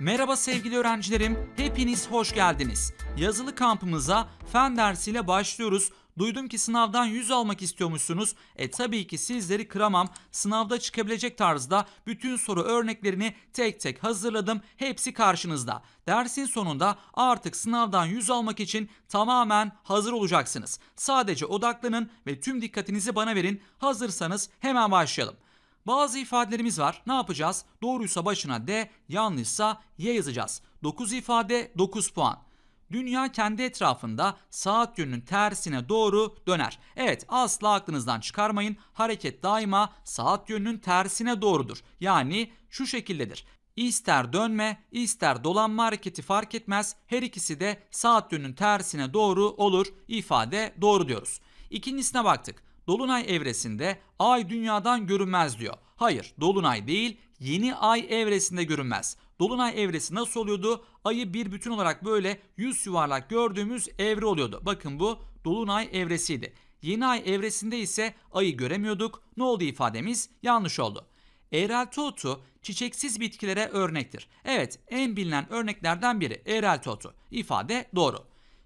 Merhaba sevgili öğrencilerim, hepiniz hoş geldiniz. Yazılı kampımıza fen dersiyle başlıyoruz. Duydum ki sınavdan 100 almak istiyormuşsunuz. E tabii ki sizleri kıramam. Sınavda çıkabilecek tarzda bütün soru örneklerini tek tek hazırladım. Hepsi karşınızda. Dersin sonunda artık sınavdan 100 almak için tamamen hazır olacaksınız. Sadece odaklanın ve tüm dikkatinizi bana verin. Hazırsanız hemen başlayalım. Bazı ifadelerimiz var. Ne yapacağız? Doğruysa başına D, yanlışsa Y yazacağız. 9 ifade 9 puan dünya kendi etrafında saat yönünün tersine doğru döner. Evet asla aklınızdan çıkarmayın hareket daima saat yönünün tersine doğrudur. Yani şu şekildedir. İster dönme, ister dolanma hareketi fark etmez. Her ikisi de saat yönünün tersine doğru olur. ifade doğru diyoruz. İkincisine baktık. Dolunay evresinde ay dünyadan görünmez diyor. Hayır, dolunay değil, yeni ay evresinde görünmez. Dolunay evresi nasıl oluyordu? Ayı bir bütün olarak böyle yüz yuvarlak gördüğümüz evre oluyordu. Bakın bu dolunay evresiydi. Yeni ay evresinde ise ayı göremiyorduk. Ne oldu ifademiz? Yanlış oldu. Eğrelti otu çiçeksiz bitkilere örnektir. Evet en bilinen örneklerden biri eğrelti otu. İfade doğru.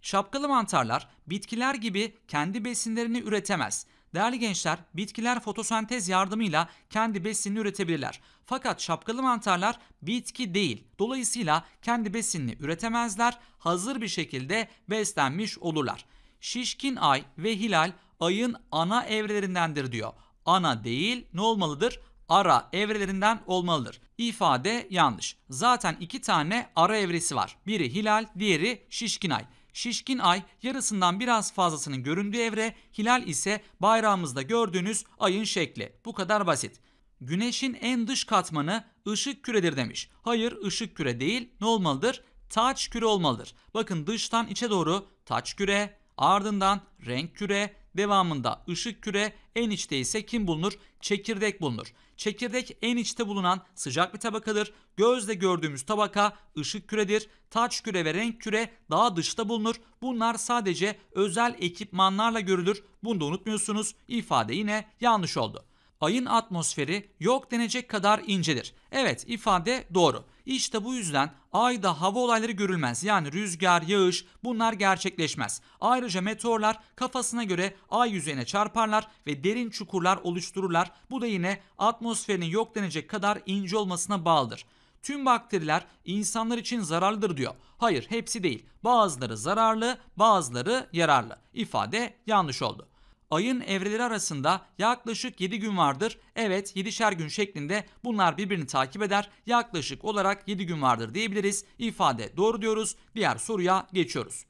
Şapkalı mantarlar bitkiler gibi kendi besinlerini üretemez. Değerli gençler, bitkiler fotosentez yardımıyla kendi besinini üretebilirler. Fakat şapkalı mantarlar bitki değil. Dolayısıyla kendi besinini üretemezler, hazır bir şekilde beslenmiş olurlar. Şişkin ay ve hilal ayın ana evrelerindendir diyor. Ana değil, ne olmalıdır? ara evrelerinden olmalıdır. İfade yanlış. Zaten iki tane ara evresi var. Biri hilal, diğeri şişkin ay. Şişkin ay yarısından biraz fazlasının göründüğü evre, hilal ise bayrağımızda gördüğünüz ayın şekli. Bu kadar basit. Güneşin en dış katmanı ışık küredir demiş. Hayır ışık küre değil ne olmalıdır? Taç küre olmalıdır. Bakın dıştan içe doğru taç küre, ardından renk küre, devamında ışık küre, en içte ise kim bulunur? Çekirdek bulunur. Çekirdek en içte bulunan sıcak bir tabakadır. Gözle gördüğümüz tabaka ışık küredir. Taç küre ve renk küre daha dışta bulunur. Bunlar sadece özel ekipmanlarla görülür. Bunu da unutmuyorsunuz. İfade yine yanlış oldu. Ayın atmosferi yok denecek kadar incedir. Evet ifade doğru. İşte bu yüzden ayda hava olayları görülmez. Yani rüzgar, yağış bunlar gerçekleşmez. Ayrıca meteorlar kafasına göre ay yüzeyine çarparlar ve derin çukurlar oluştururlar. Bu da yine atmosferin yok denecek kadar ince olmasına bağlıdır. Tüm bakteriler insanlar için zararlıdır diyor. Hayır hepsi değil. Bazıları zararlı, bazıları yararlı. İfade yanlış oldu. Ayın evreleri arasında yaklaşık 7 gün vardır. Evet 7'şer gün şeklinde bunlar birbirini takip eder. Yaklaşık olarak 7 gün vardır diyebiliriz. İfade doğru diyoruz. Diğer soruya geçiyoruz.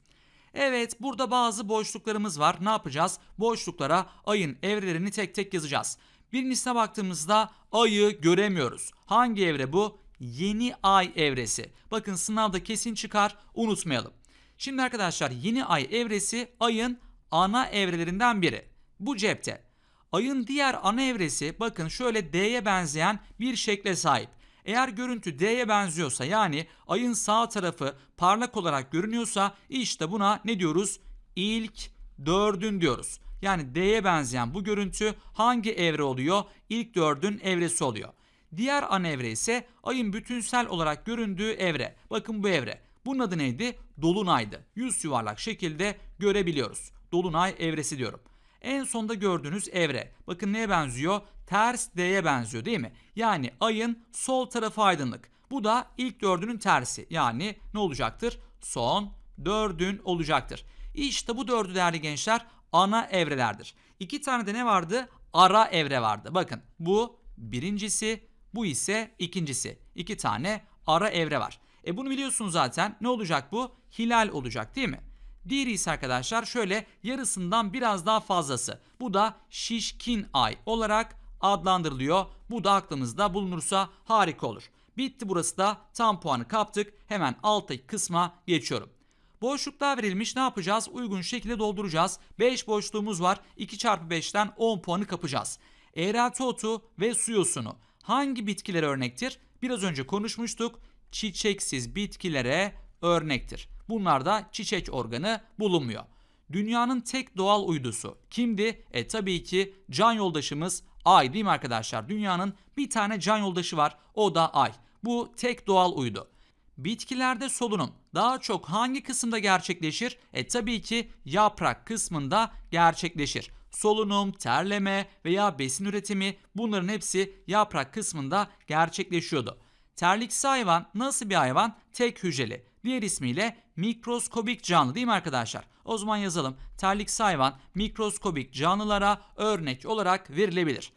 Evet burada bazı boşluklarımız var. Ne yapacağız? Boşluklara ayın evrelerini tek tek yazacağız. Birincisine baktığımızda ayı göremiyoruz. Hangi evre bu? Yeni ay evresi. Bakın sınavda kesin çıkar unutmayalım. Şimdi arkadaşlar yeni ay evresi ayın ana evrelerinden biri. Bu cepte. Ayın diğer ana evresi bakın şöyle D'ye benzeyen bir şekle sahip. Eğer görüntü D'ye benziyorsa yani ayın sağ tarafı parlak olarak görünüyorsa işte buna ne diyoruz? İlk dördün diyoruz. Yani D'ye benzeyen bu görüntü hangi evre oluyor? İlk dördün evresi oluyor. Diğer ana evre ise ayın bütünsel olarak göründüğü evre. Bakın bu evre. Bunun adı neydi? Dolunaydı. Yüz yuvarlak şekilde görebiliyoruz. Dolunay evresi diyorum. En sonda gördüğünüz evre. Bakın neye benziyor? Ters D'ye benziyor değil mi? Yani ayın sol tarafı aydınlık. Bu da ilk dördünün tersi. Yani ne olacaktır? Son dördün olacaktır. İşte bu dördü değerli gençler ana evrelerdir. İki tane de ne vardı? Ara evre vardı. Bakın bu birincisi, bu ise ikincisi. İki tane ara evre var. E bunu biliyorsunuz zaten. Ne olacak bu? Hilal olacak değil mi? Diğeri ise arkadaşlar şöyle yarısından biraz daha fazlası. Bu da şişkin ay olarak adlandırılıyor. Bu da aklımızda bulunursa harika olur. Bitti burası da tam puanı kaptık. Hemen alttaki kısma geçiyorum. Boşluklar verilmiş ne yapacağız? Uygun şekilde dolduracağız. 5 boşluğumuz var. 2 çarpı 5'ten 10 puanı kapacağız. Eğrelti otu ve su yosunu. Hangi bitkiler örnektir? Biraz önce konuşmuştuk. Çiçeksiz bitkilere örnektir. Bunlarda çiçek organı bulunmuyor. Dünyanın tek doğal uydusu kimdi? E tabii ki can yoldaşımız Ay değil mi arkadaşlar? Dünyanın bir tane can yoldaşı var o da Ay. Bu tek doğal uydu. Bitkilerde solunum daha çok hangi kısımda gerçekleşir? E tabii ki yaprak kısmında gerçekleşir. Solunum, terleme veya besin üretimi bunların hepsi yaprak kısmında gerçekleşiyordu. Terliksi hayvan nasıl bir hayvan? Tek hücreli. Diğer ismiyle mikroskobik canlı değil mi arkadaşlar? O zaman yazalım. Terliksi hayvan mikroskobik canlılara örnek olarak verilebilir.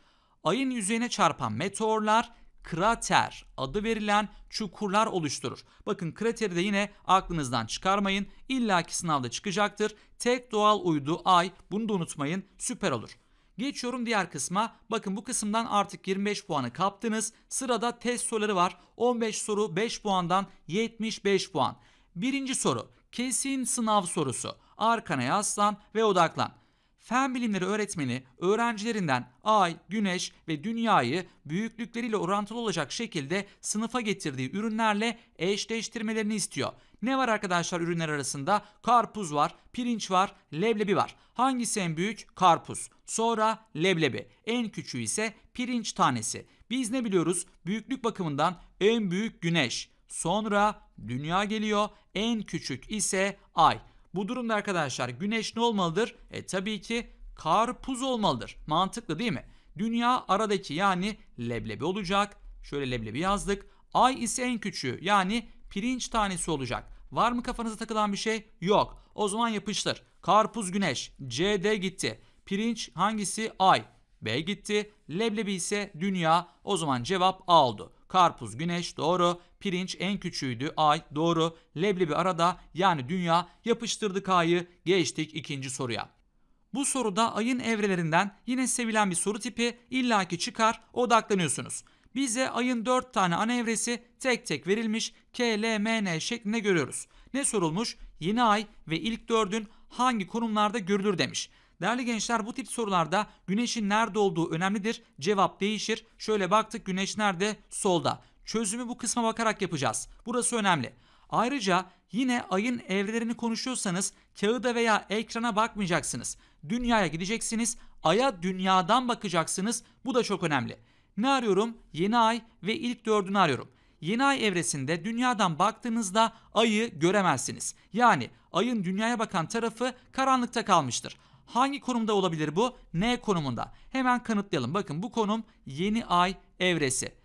Ayın yüzeyine çarpan meteorlar krater adı verilen çukurlar oluşturur. Bakın krateri de yine aklınızdan çıkarmayın. İlla ki sınavda çıkacaktır. Tek doğal uydu ay bunu da unutmayın süper olur. Geçiyorum diğer kısma. Bakın bu kısımdan artık 25 puanı kaptınız. Sırada test soruları var. 15 soru 5 puandan 75 puan. Birinci soru. Kesin sınav sorusu. Arkana yaslan ve odaklan. Fen bilimleri öğretmeni öğrencilerinden ay, güneş ve dünyayı büyüklükleriyle orantılı olacak şekilde sınıfa getirdiği ürünlerle eşleştirmelerini istiyor. Ne var arkadaşlar ürünler arasında? Karpuz var, pirinç var, leblebi var. Hangisi en büyük? Karpuz. Sonra leblebi. En küçüğü ise pirinç tanesi. Biz ne biliyoruz? Büyüklük bakımından en büyük güneş. Sonra dünya geliyor. En küçük ise ay. Bu durumda arkadaşlar güneş ne olmalıdır? E tabii ki karpuz olmalıdır. Mantıklı değil mi? Dünya aradaki yani leblebi olacak. Şöyle leblebi yazdık. Ay ise en küçüğü yani pirinç tanesi olacak. Var mı kafanıza takılan bir şey? Yok. O zaman yapıştır. Karpuz güneş. C D gitti. Pirinç hangisi? Ay. B gitti. Leblebi ise dünya. O zaman cevap A oldu. Karpuz güneş doğru pirinç en küçüğüydü. Ay doğru. Leblebi arada yani dünya yapıştırdık ayı. Geçtik ikinci soruya. Bu soruda ayın evrelerinden yine sevilen bir soru tipi illaki çıkar odaklanıyorsunuz. Bize ayın 4 tane ana evresi tek tek verilmiş K, L, M, N şeklinde görüyoruz. Ne sorulmuş? Yeni ay ve ilk dördün hangi konumlarda görülür demiş. Değerli gençler bu tip sorularda güneşin nerede olduğu önemlidir. Cevap değişir. Şöyle baktık güneş nerede? Solda. Çözümü bu kısma bakarak yapacağız. Burası önemli. Ayrıca yine ayın evrelerini konuşuyorsanız kağıda veya ekrana bakmayacaksınız. Dünyaya gideceksiniz, aya dünyadan bakacaksınız. Bu da çok önemli. Ne arıyorum? Yeni ay ve ilk dördünü arıyorum. Yeni ay evresinde dünyadan baktığınızda ayı göremezsiniz. Yani ayın dünyaya bakan tarafı karanlıkta kalmıştır. Hangi konumda olabilir bu? N konumunda. Hemen kanıtlayalım. Bakın bu konum yeni ay evresi.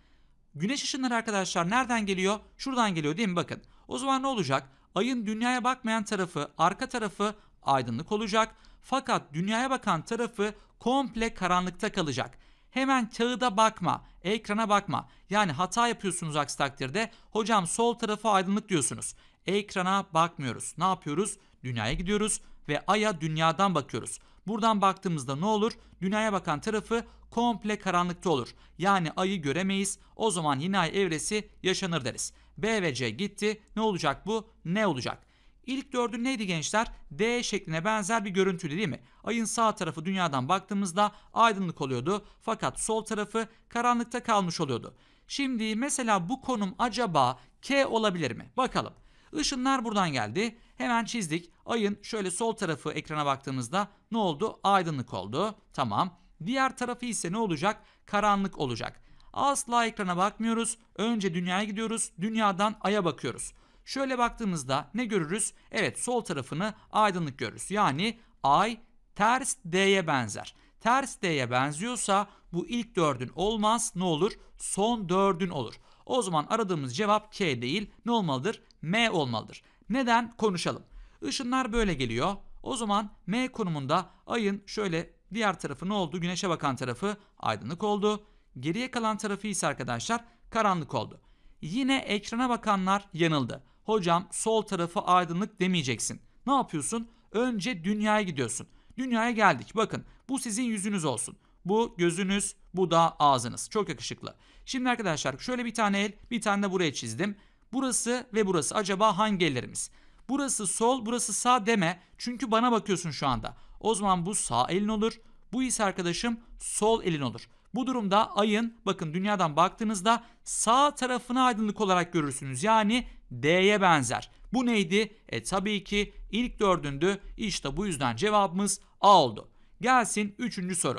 Güneş ışınları arkadaşlar nereden geliyor? Şuradan geliyor değil mi? Bakın. O zaman ne olacak? Ayın dünyaya bakmayan tarafı, arka tarafı aydınlık olacak. Fakat dünyaya bakan tarafı komple karanlıkta kalacak. Hemen kağıda bakma, ekrana bakma. Yani hata yapıyorsunuz aksi takdirde. Hocam sol tarafı aydınlık diyorsunuz. Ekrana bakmıyoruz. Ne yapıyoruz? Dünyaya gidiyoruz ve aya dünyadan bakıyoruz. Buradan baktığımızda ne olur? Dünyaya bakan tarafı komple karanlıkta olur. Yani ayı göremeyiz. O zaman yine ay evresi yaşanır deriz. B ve C gitti. Ne olacak bu? Ne olacak? İlk dördün neydi gençler? D şekline benzer bir görüntüydü değil mi? Ayın sağ tarafı dünyadan baktığımızda aydınlık oluyordu fakat sol tarafı karanlıkta kalmış oluyordu. Şimdi mesela bu konum acaba K olabilir mi? Bakalım. Işınlar buradan geldi. Hemen çizdik. Ayın şöyle sol tarafı ekrana baktığımızda ne oldu? Aydınlık oldu. Tamam. Diğer tarafı ise ne olacak? Karanlık olacak. Asla ekrana bakmıyoruz. Önce dünyaya gidiyoruz. Dünyadan aya bakıyoruz. Şöyle baktığımızda ne görürüz? Evet sol tarafını aydınlık görürüz. Yani ay ters D'ye benzer. Ters D'ye benziyorsa bu ilk dördün olmaz. Ne olur? Son dördün olur. O zaman aradığımız cevap K değil ne olmalıdır? M olmalıdır. Neden? Konuşalım. Işınlar böyle geliyor. O zaman M konumunda ayın şöyle diğer tarafı ne oldu? Güneşe bakan tarafı aydınlık oldu. Geriye kalan tarafı ise arkadaşlar karanlık oldu. Yine ekrana bakanlar yanıldı. Hocam sol tarafı aydınlık demeyeceksin. Ne yapıyorsun? Önce dünyaya gidiyorsun. Dünyaya geldik. Bakın bu sizin yüzünüz olsun. Bu gözünüz, bu da ağzınız. Çok yakışıklı. Şimdi arkadaşlar şöyle bir tane el bir tane de buraya çizdim. Burası ve burası acaba hangi ellerimiz? Burası sol burası sağ deme çünkü bana bakıyorsun şu anda. O zaman bu sağ elin olur. Bu ise arkadaşım sol elin olur. Bu durumda ayın bakın dünyadan baktığınızda sağ tarafını aydınlık olarak görürsünüz. Yani D'ye benzer. Bu neydi? E tabii ki ilk dördündü. İşte bu yüzden cevabımız A oldu. Gelsin üçüncü soru.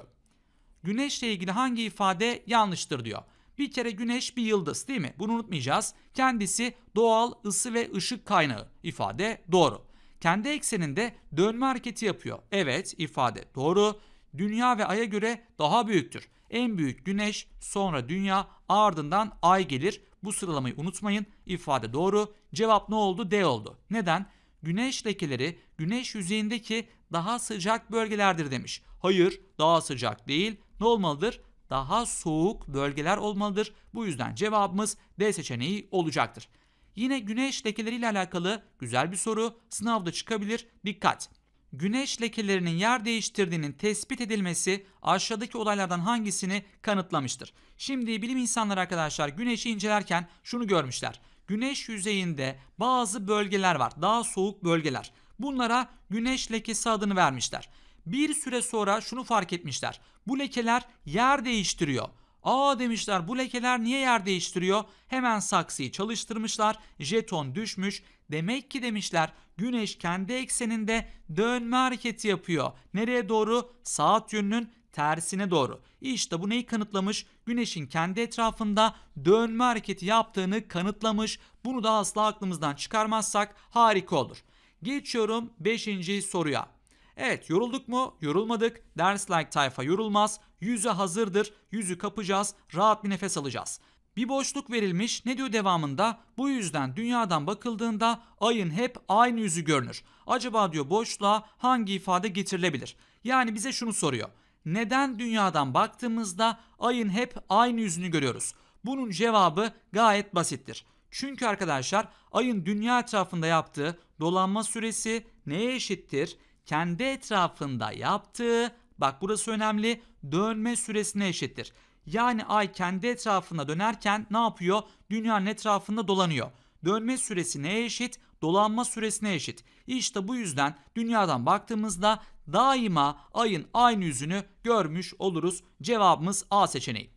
Güneşle ilgili hangi ifade yanlıştır diyor. Bir kere güneş bir yıldız değil mi? Bunu unutmayacağız. Kendisi doğal ısı ve ışık kaynağı. İfade doğru. Kendi ekseninde dönme hareketi yapıyor. Evet ifade doğru. Dünya ve Ay'a göre daha büyüktür. En büyük güneş, sonra dünya, ardından ay gelir. Bu sıralamayı unutmayın. İfade doğru. Cevap ne oldu? D oldu. Neden? Güneş lekeleri güneş yüzeyindeki daha sıcak bölgelerdir demiş. Hayır, daha sıcak değil. Ne olmalıdır? daha soğuk bölgeler olmalıdır. Bu yüzden cevabımız D seçeneği olacaktır. Yine güneş lekeleriyle alakalı güzel bir soru sınavda çıkabilir. Dikkat! Güneş lekelerinin yer değiştirdiğinin tespit edilmesi aşağıdaki olaylardan hangisini kanıtlamıştır? Şimdi bilim insanları arkadaşlar güneşi incelerken şunu görmüşler. Güneş yüzeyinde bazı bölgeler var. Daha soğuk bölgeler. Bunlara güneş lekesi adını vermişler. Bir süre sonra şunu fark etmişler. Bu lekeler yer değiştiriyor. Aa demişler bu lekeler niye yer değiştiriyor? Hemen saksıyı çalıştırmışlar. Jeton düşmüş. Demek ki demişler güneş kendi ekseninde dönme hareketi yapıyor. Nereye doğru? Saat yönünün tersine doğru. İşte bu neyi kanıtlamış? Güneşin kendi etrafında dönme hareketi yaptığını kanıtlamış. Bunu da asla aklımızdan çıkarmazsak harika olur. Geçiyorum 5. soruya. Evet yorulduk mu? Yorulmadık. Ders like tayfa yorulmaz. Yüzü hazırdır. Yüzü kapacağız. Rahat bir nefes alacağız. Bir boşluk verilmiş. Ne diyor devamında? Bu yüzden dünyadan bakıldığında ayın hep aynı yüzü görünür. Acaba diyor boşluğa hangi ifade getirilebilir? Yani bize şunu soruyor. Neden dünyadan baktığımızda ayın hep aynı yüzünü görüyoruz? Bunun cevabı gayet basittir. Çünkü arkadaşlar ayın dünya etrafında yaptığı dolanma süresi neye eşittir? kendi etrafında yaptığı, bak burası önemli, dönme süresine eşittir. Yani ay kendi etrafında dönerken ne yapıyor? Dünyanın etrafında dolanıyor. Dönme süresi neye eşit? Dolanma süresine eşit. İşte bu yüzden dünyadan baktığımızda daima ayın aynı yüzünü görmüş oluruz. Cevabımız A seçeneği.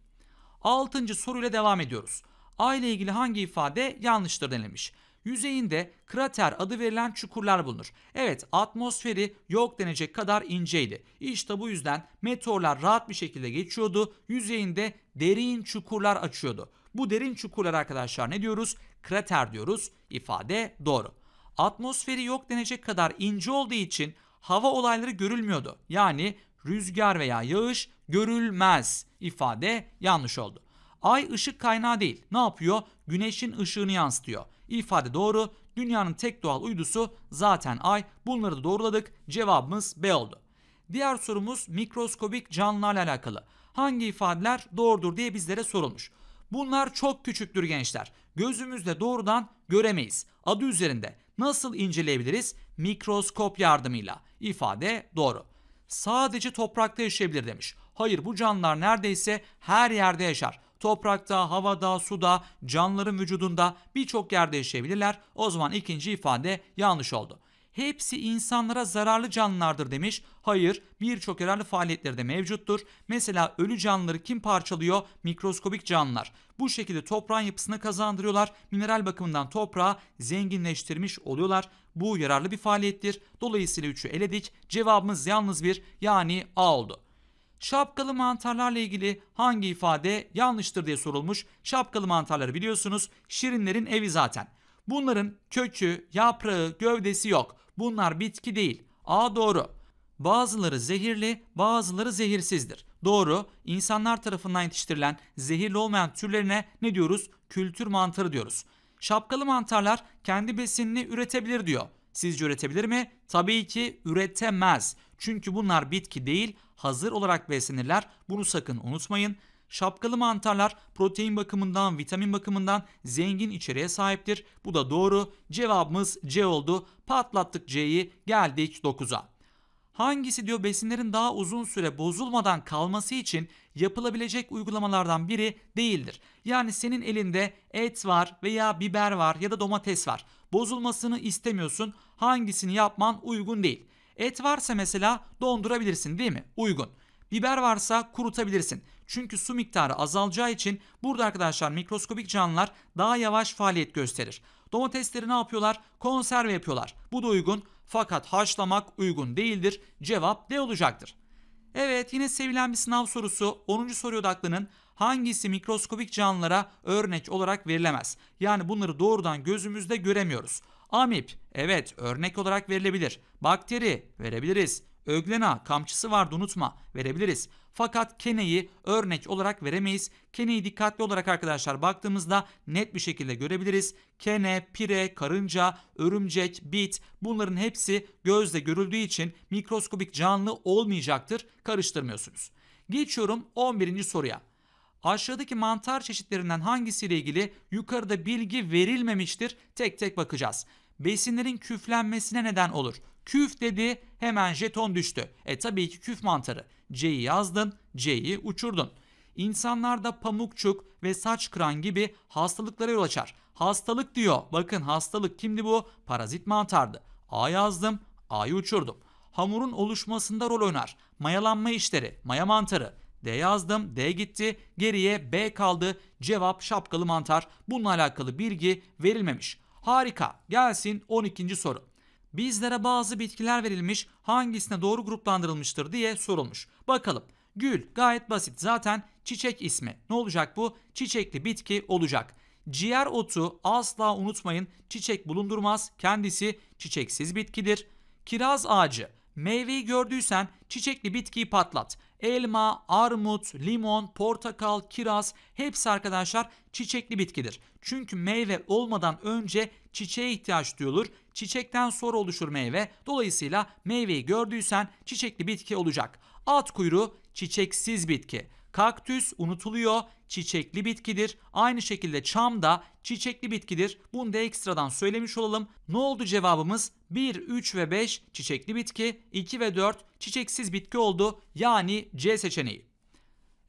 6. soruyla devam ediyoruz. Ay ile ilgili hangi ifade yanlıştır denilmiş? Yüzeyinde krater adı verilen çukurlar bulunur. Evet atmosferi yok denecek kadar inceydi. İşte bu yüzden meteorlar rahat bir şekilde geçiyordu. Yüzeyinde derin çukurlar açıyordu. Bu derin çukurlar arkadaşlar ne diyoruz? Krater diyoruz. İfade doğru. Atmosferi yok denecek kadar ince olduğu için hava olayları görülmüyordu. Yani rüzgar veya yağış görülmez ifade yanlış oldu. Ay ışık kaynağı değil. Ne yapıyor? Güneşin ışığını yansıtıyor. İfade doğru. Dünyanın tek doğal uydusu zaten Ay. Bunları da doğruladık. Cevabımız B oldu. Diğer sorumuz mikroskobik canlılarla alakalı. Hangi ifadeler doğrudur diye bizlere sorulmuş. Bunlar çok küçüktür gençler. Gözümüzle doğrudan göremeyiz. Adı üzerinde nasıl inceleyebiliriz? Mikroskop yardımıyla. İfade doğru. Sadece toprakta yaşayabilir demiş. Hayır bu canlılar neredeyse her yerde yaşar. Toprakta, havada, suda, canlıların vücudunda birçok yerde yaşayabilirler. O zaman ikinci ifade yanlış oldu. Hepsi insanlara zararlı canlılardır demiş. Hayır, birçok yararlı faaliyetleri de mevcuttur. Mesela ölü canlıları kim parçalıyor? Mikroskobik canlılar. Bu şekilde toprağın yapısını kazandırıyorlar. Mineral bakımından toprağı zenginleştirmiş oluyorlar. Bu yararlı bir faaliyettir. Dolayısıyla 3'ü eledik. Cevabımız yalnız bir yani A oldu şapkalı mantarlarla ilgili hangi ifade yanlıştır diye sorulmuş. Şapkalı mantarları biliyorsunuz şirinlerin evi zaten. Bunların kökü, yaprağı, gövdesi yok. Bunlar bitki değil. A doğru. Bazıları zehirli, bazıları zehirsizdir. Doğru. İnsanlar tarafından yetiştirilen zehirli olmayan türlerine ne diyoruz? Kültür mantarı diyoruz. Şapkalı mantarlar kendi besinini üretebilir diyor. Sizce üretebilir mi? Tabii ki üretemez. Çünkü bunlar bitki değil, hazır olarak beslenirler. Bunu sakın unutmayın. Şapkalı mantarlar protein bakımından, vitamin bakımından zengin içeriğe sahiptir. Bu da doğru. Cevabımız C oldu. Patlattık C'yi geldik 9'a. Hangisi diyor besinlerin daha uzun süre bozulmadan kalması için yapılabilecek uygulamalardan biri değildir. Yani senin elinde et var veya biber var ya da domates var. Bozulmasını istemiyorsun. Hangisini yapman uygun değil. Et varsa mesela dondurabilirsin değil mi? Uygun. Biber varsa kurutabilirsin. Çünkü su miktarı azalacağı için burada arkadaşlar mikroskobik canlılar daha yavaş faaliyet gösterir. Domatesleri ne yapıyorlar? Konserve yapıyorlar. Bu da uygun. Fakat haşlamak uygun değildir. Cevap D olacaktır. Evet yine sevilen bir sınav sorusu 10. soruyordu aklının hangisi mikroskobik canlılara örnek olarak verilemez. Yani bunları doğrudan gözümüzde göremiyoruz. Amip, evet örnek olarak verilebilir. Bakteri, verebiliriz. Öglena, kamçısı vardı unutma, verebiliriz. Fakat keneyi örnek olarak veremeyiz. Keneyi dikkatli olarak arkadaşlar baktığımızda net bir şekilde görebiliriz. Kene, pire, karınca, örümcek, bit bunların hepsi gözle görüldüğü için mikroskobik canlı olmayacaktır. Karıştırmıyorsunuz. Geçiyorum 11. soruya. Aşağıdaki mantar çeşitlerinden hangisiyle ilgili yukarıda bilgi verilmemiştir tek tek bakacağız. Besinlerin küflenmesine neden olur. Küf dedi hemen jeton düştü. E tabii ki küf mantarı. C'yi yazdın, C'yi uçurdun. İnsanlarda pamukçuk ve saç kıran gibi hastalıklara yol açar. Hastalık diyor. Bakın hastalık kimdi bu? Parazit mantardı. A yazdım, A'yı uçurdum. Hamurun oluşmasında rol oynar. Mayalanma işleri, maya mantarı. D yazdım. D gitti. Geriye B kaldı. Cevap şapkalı mantar. Bununla alakalı bilgi verilmemiş. Harika. Gelsin 12. soru. Bizlere bazı bitkiler verilmiş hangisine doğru gruplandırılmıştır diye sorulmuş. Bakalım. Gül gayet basit zaten çiçek ismi. Ne olacak bu? Çiçekli bitki olacak. Ciğer otu asla unutmayın çiçek bulundurmaz kendisi çiçeksiz bitkidir. Kiraz ağacı meyveyi gördüysen çiçekli bitkiyi patlat. Elma, armut, limon, portakal, kiraz hepsi arkadaşlar çiçekli bitkidir. Çünkü meyve olmadan önce çiçeğe ihtiyaç duyulur. Çiçekten sonra oluşur meyve. Dolayısıyla meyveyi gördüysen çiçekli bitki olacak. At kuyruğu çiçeksiz bitki. Kaktüs unutuluyor. Çiçekli bitkidir. Aynı şekilde çam da çiçekli bitkidir. Bunu da ekstradan söylemiş olalım. Ne oldu cevabımız? 1, 3 ve 5 çiçekli bitki, 2 ve 4 çiçeksiz bitki oldu. Yani C seçeneği.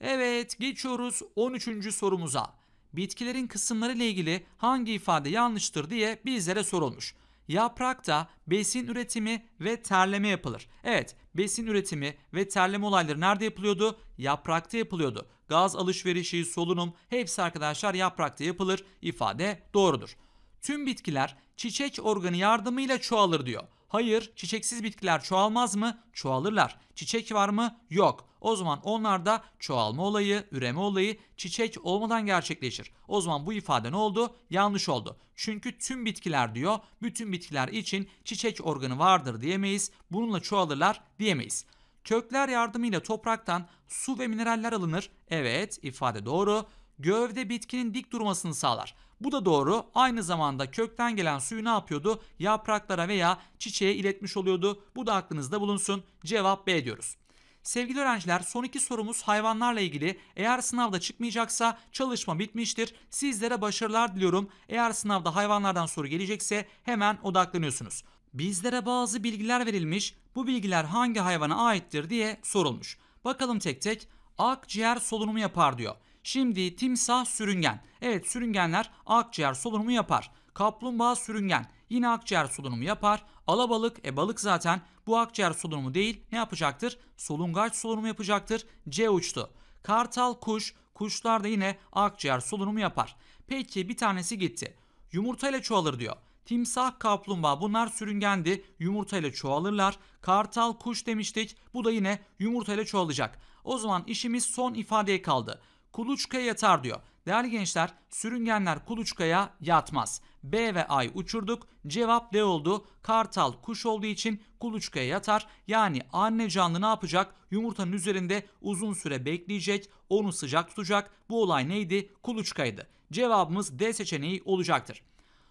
Evet geçiyoruz 13. sorumuza. Bitkilerin kısımları ile ilgili hangi ifade yanlıştır diye bizlere sorulmuş. Yaprakta besin üretimi ve terleme yapılır. Evet, besin üretimi ve terleme olayları nerede yapılıyordu? Yaprakta yapılıyordu. Gaz alışverişi, solunum hepsi arkadaşlar yaprakta yapılır. İfade doğrudur. Tüm bitkiler çiçek organı yardımıyla çoğalır diyor. Hayır, çiçeksiz bitkiler çoğalmaz mı? Çoğalırlar. Çiçek var mı? Yok. O zaman onlarda çoğalma olayı, üreme olayı çiçek olmadan gerçekleşir. O zaman bu ifade ne oldu? Yanlış oldu. Çünkü tüm bitkiler diyor, bütün bitkiler için çiçek organı vardır diyemeyiz. Bununla çoğalırlar diyemeyiz. Kökler yardımıyla topraktan su ve mineraller alınır. Evet, ifade doğru. Gövde bitkinin dik durmasını sağlar. Bu da doğru. Aynı zamanda kökten gelen suyu ne yapıyordu? Yapraklara veya çiçeğe iletmiş oluyordu. Bu da aklınızda bulunsun. Cevap B diyoruz. Sevgili öğrenciler son iki sorumuz hayvanlarla ilgili. Eğer sınavda çıkmayacaksa çalışma bitmiştir. Sizlere başarılar diliyorum. Eğer sınavda hayvanlardan soru gelecekse hemen odaklanıyorsunuz. Bizlere bazı bilgiler verilmiş. Bu bilgiler hangi hayvana aittir diye sorulmuş. Bakalım tek tek. Akciğer solunumu yapar diyor. Şimdi timsah sürüngen. Evet sürüngenler akciğer solunumu yapar. Kaplumbağa sürüngen. Yine akciğer solunumu yapar. Alabalık, e balık zaten bu akciğer solunumu değil ne yapacaktır? Solungaç solunumu yapacaktır. C uçtu. Kartal kuş, kuşlar da yine akciğer solunumu yapar. Peki bir tanesi gitti. Yumurta ile çoğalır diyor. Timsah, kaplumbağa bunlar sürüngendi. Yumurta ile çoğalırlar. Kartal, kuş demiştik. Bu da yine yumurta ile çoğalacak. O zaman işimiz son ifadeye kaldı. Kuluçka yatar diyor. Değerli gençler sürüngenler kuluçkaya yatmaz. B ve A'yı uçurduk. Cevap D oldu. Kartal kuş olduğu için kuluçkaya yatar. Yani anne canlı ne yapacak? Yumurtanın üzerinde uzun süre bekleyecek. Onu sıcak tutacak. Bu olay neydi? Kuluçkaydı. Cevabımız D seçeneği olacaktır.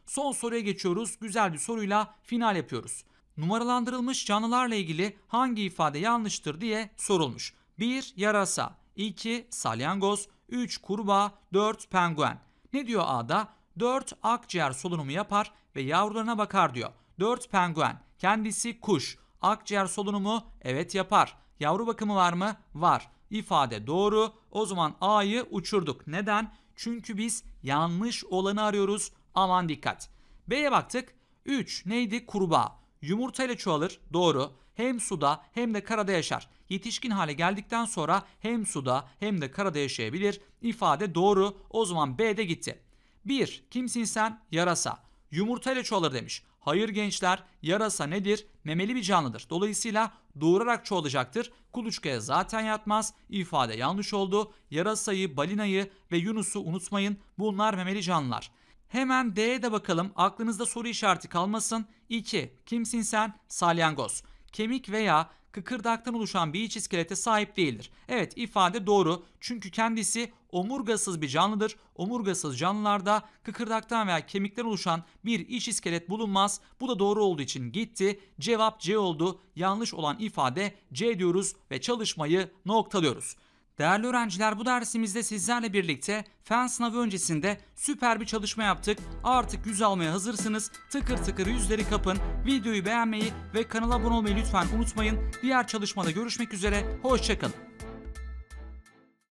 Son soruya geçiyoruz. Güzel bir soruyla final yapıyoruz. Numaralandırılmış canlılarla ilgili hangi ifade yanlıştır diye sorulmuş. 1. Yarasa 2. Salyangoz 3 kurbağa, 4 penguen. Ne diyor A'da? 4 akciğer solunumu yapar ve yavrularına bakar diyor. 4 penguen. Kendisi kuş. Akciğer solunumu evet yapar. Yavru bakımı var mı? Var. İfade doğru. O zaman A'yı uçurduk. Neden? Çünkü biz yanlış olanı arıyoruz. Aman dikkat. B'ye baktık. 3 neydi? Kurbağa. Yumurtayla çoğalır. Doğru. Hem suda hem de karada yaşar. Yetişkin hale geldikten sonra hem suda hem de karada yaşayabilir. İfade doğru. O zaman B de gitti. 1. Kimsin sen? Yarasa. Yumurta Yumurtayla çoğalır demiş. Hayır gençler, yarasa nedir? Memeli bir canlıdır. Dolayısıyla doğurarak çoğalacaktır. Kuluçkaya zaten yatmaz. İfade yanlış oldu. Yarasayı, balinayı ve Yunus'u unutmayın. Bunlar memeli canlılar. Hemen D'ye de bakalım. Aklınızda soru işareti kalmasın. 2. Kimsin sen? Salyangoz kemik veya kıkırdaktan oluşan bir iç iskelete sahip değildir. Evet ifade doğru çünkü kendisi omurgasız bir canlıdır. Omurgasız canlılarda kıkırdaktan veya kemikten oluşan bir iç iskelet bulunmaz. Bu da doğru olduğu için gitti. Cevap C oldu. Yanlış olan ifade C diyoruz ve çalışmayı noktalıyoruz. Değerli öğrenciler bu dersimizde sizlerle birlikte fen sınavı öncesinde süper bir çalışma yaptık. Artık yüz almaya hazırsınız. Tıkır tıkır yüzleri kapın. Videoyu beğenmeyi ve kanala abone olmayı lütfen unutmayın. Diğer çalışmada görüşmek üzere. Hoşçakalın.